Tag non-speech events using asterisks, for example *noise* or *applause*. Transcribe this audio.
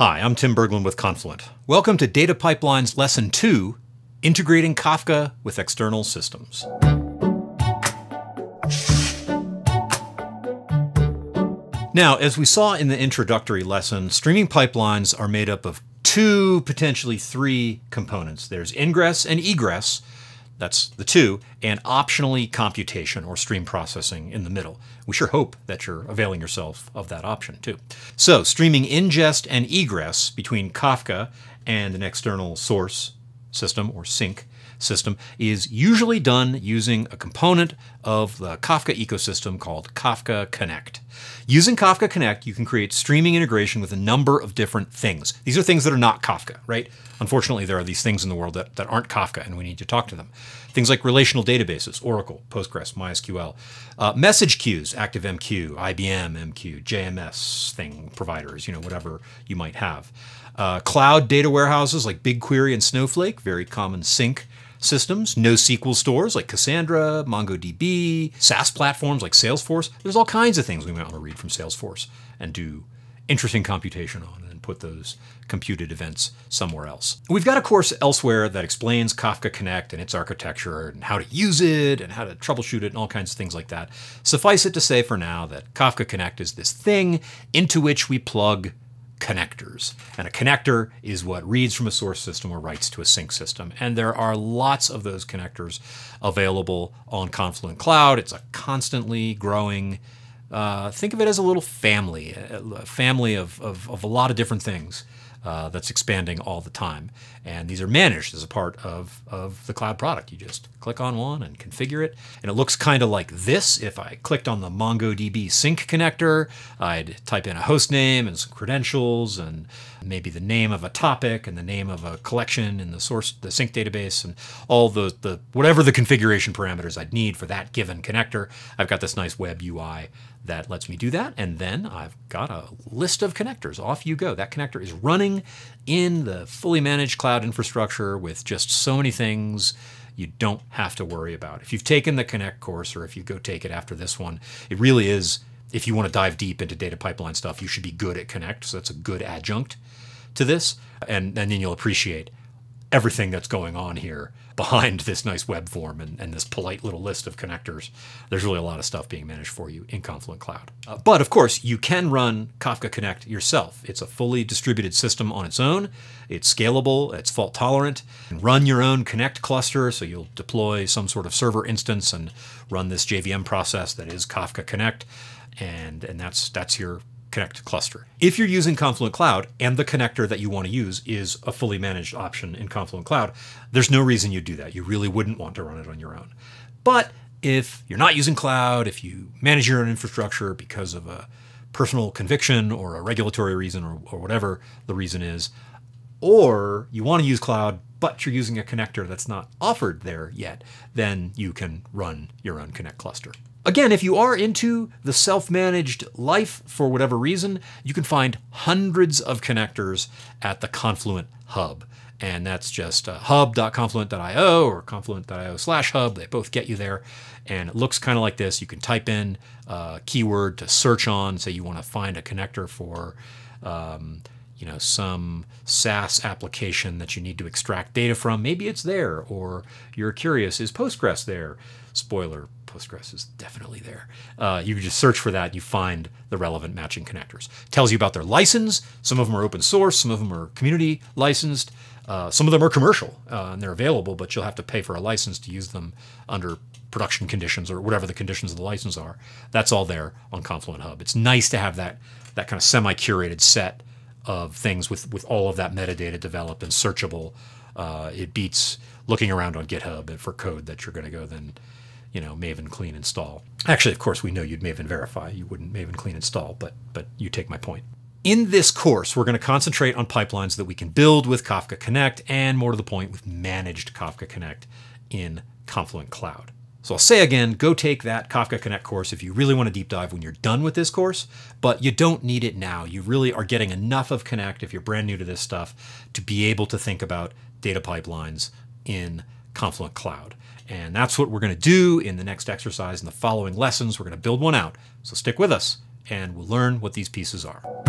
Hi, I'm Tim Berglund with Confluent. Welcome to Data Pipelines Lesson 2, Integrating Kafka with External Systems. Now, as we saw in the introductory lesson, streaming pipelines are made up of two, potentially three components. There's ingress and egress, that's the two, and optionally computation or stream processing in the middle. We sure hope that you're availing yourself of that option too. So streaming ingest and egress between Kafka and an external source system or sync system is usually done using a component of the Kafka ecosystem called Kafka Connect. Using Kafka Connect, you can create streaming integration with a number of different things. These are things that are not Kafka, right? Unfortunately, there are these things in the world that, that aren't Kafka and we need to talk to them. Things like relational databases, Oracle, Postgres, MySQL, uh, message queues, ActiveMQ, IBM MQ, JMS thing providers, you know, whatever you might have. Uh, cloud data warehouses like BigQuery and Snowflake, very common sync systems, NoSQL stores like Cassandra, MongoDB, SaaS platforms like Salesforce. There's all kinds of things we might want to read from Salesforce and do interesting computation on and put those computed events somewhere else. We've got a course elsewhere that explains Kafka Connect and its architecture and how to use it and how to troubleshoot it and all kinds of things like that. Suffice it to say for now that Kafka Connect is this thing into which we plug connectors. And a connector is what reads from a source system or writes to a sync system. And there are lots of those connectors available on Confluent Cloud. It's a constantly growing, uh, think of it as a little family, a family of, of, of a lot of different things uh, that's expanding all the time. And these are managed as a part of, of the cloud product. You just click on one and configure it. And it looks kind of like this. If I clicked on the MongoDB sync connector, I'd type in a host name and some credentials and maybe the name of a topic and the name of a collection and the source, the sync database and all the, the whatever the configuration parameters I'd need for that given connector. I've got this nice web UI that lets me do that. And then I've got a list of connectors. Off you go. That connector is running in the fully managed cloud infrastructure with just so many things you don't have to worry about. If you've taken the Connect course or if you go take it after this one, it really is, if you want to dive deep into data pipeline stuff, you should be good at Connect. So that's a good adjunct to this. And, and then you'll appreciate everything that's going on here behind *laughs* this nice web form and, and this polite little list of connectors. There's really a lot of stuff being managed for you in Confluent Cloud. Uh, but of course, you can run Kafka Connect yourself. It's a fully distributed system on its own. It's scalable, it's fault tolerant. Run your own Connect cluster, so you'll deploy some sort of server instance and run this JVM process that is Kafka Connect. And, and that's that's your Connect cluster. If you're using Confluent Cloud and the connector that you want to use is a fully managed option in Confluent Cloud, there's no reason you'd do that. You really wouldn't want to run it on your own. But if you're not using cloud, if you manage your own infrastructure because of a personal conviction or a regulatory reason or, or whatever the reason is, or you want to use cloud but you're using a connector that's not offered there yet, then you can run your own Connect cluster. Again, if you are into the self-managed life for whatever reason, you can find hundreds of connectors at the Confluent Hub. And that's just uh, hub.confluent.io or confluent.io slash hub. They both get you there. And it looks kind of like this. You can type in a keyword to search on. Say you want to find a connector for um, you know, some SaaS application that you need to extract data from. Maybe it's there, or you're curious, is Postgres there? Spoiler, Postgres is definitely there. Uh, you just search for that, you find the relevant matching connectors. Tells you about their license. Some of them are open source, some of them are community licensed, uh, some of them are commercial uh, and they're available, but you'll have to pay for a license to use them under production conditions or whatever the conditions of the license are. That's all there on Confluent Hub. It's nice to have that that kind of semi-curated set of things with, with all of that metadata developed and searchable. Uh, it beats looking around on GitHub for code that you're going to go then, you know, Maven clean install. Actually, of course, we know you'd Maven verify. You wouldn't Maven clean install, but but you take my point. In this course, we're going to concentrate on pipelines that we can build with Kafka Connect and more to the point with managed Kafka Connect in Confluent Cloud. So I'll say again, go take that Kafka Connect course if you really want to deep dive when you're done with this course, but you don't need it now. You really are getting enough of Connect if you're brand new to this stuff to be able to think about data pipelines in Confluent Cloud. And that's what we're going to do in the next exercise and the following lessons. We're going to build one out. So stick with us and we'll learn what these pieces are.